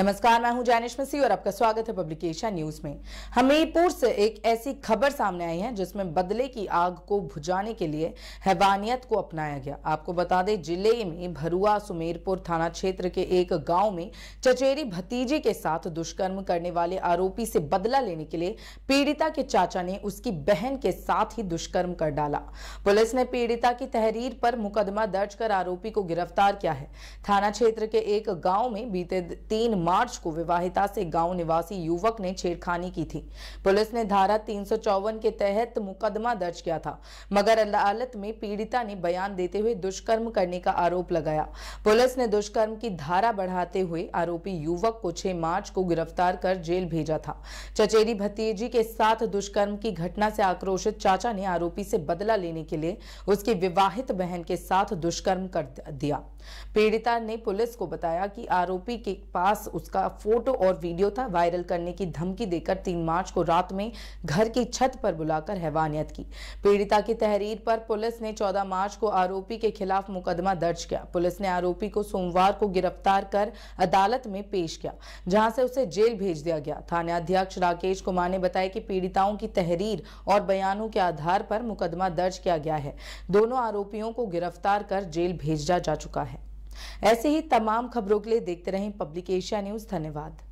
नमस्कार मैं हूं जैनिश मसीह और आपका स्वागत है पब्लिकेशन न्यूज में हमीरपुर से एक ऐसी खबर सामने आई है जिसमें बदले की आग को बुझाने के लिए हैवानियत को अपनाया गया आपको बता दें जिले में भरुआ सुमेरपुर थाना क्षेत्र के एक गांव में चचेरी भतीजे के साथ दुष्कर्म करने वाले आरोपी से बदला लेने के लिए पीड़िता के चाचा ने उसकी बहन के साथ ही दुष्कर्म कर डाला पुलिस ने पीड़िता की तहरीर पर मुकदमा दर्ज कर आरोपी को गिरफ्तार किया है थाना क्षेत्र के एक गाँव में बीते तीन मार्च को विवाहिता से गांव निवासी युवक ने छेड़खानी की थी पुलिस ने धारा तीन के तहत मुकदमा दर्ज किया था मगर अदालत में पीड़िता ने बयान देते हुए दुष्कर्म करने का आरोप लगाया पुलिस ने दुष्कर्म की धारा बढ़ाते हुए आरोपी युवक को छह मार्च को गिरफ्तार कर जेल भेजा था चचेरी भतीजी के साथ दुष्कर्म की घटना से आक्रोशित चाचा ने आरोपी से बदला लेने के लिए उसकी विवाहित बहन के साथ दुष्कर्म कर दिया पीड़िता ने पुलिस को बताया कि आरोपी के पास उसका फोटो और वीडियो था वायरल करने की धमकी देकर तीन मार्च को रात में घर की छत पर बुलाकर हैवानियत की पीड़िता की तहरीर पर पुलिस ने चौदह मार्च को आरोपी के खिलाफ मुकदमा दर्ज किया पुलिस ने आरोपी को सोमवार को गिरफ्तार कर अदालत में पेश किया जहां से उसे जेल भेज दिया गया थाना अध्यक्ष राकेश कुमार ने बताया कि पीड़िताओं की तहरीर और बयानों के आधार पर मुकदमा दर्ज किया गया है दोनों आरोपियों को गिरफ्तार कर जेल भेजा जा चुका है ऐसे ही तमाम खबरों के लिए देखते रहें पब्लिक एशिया न्यूज धन्यवाद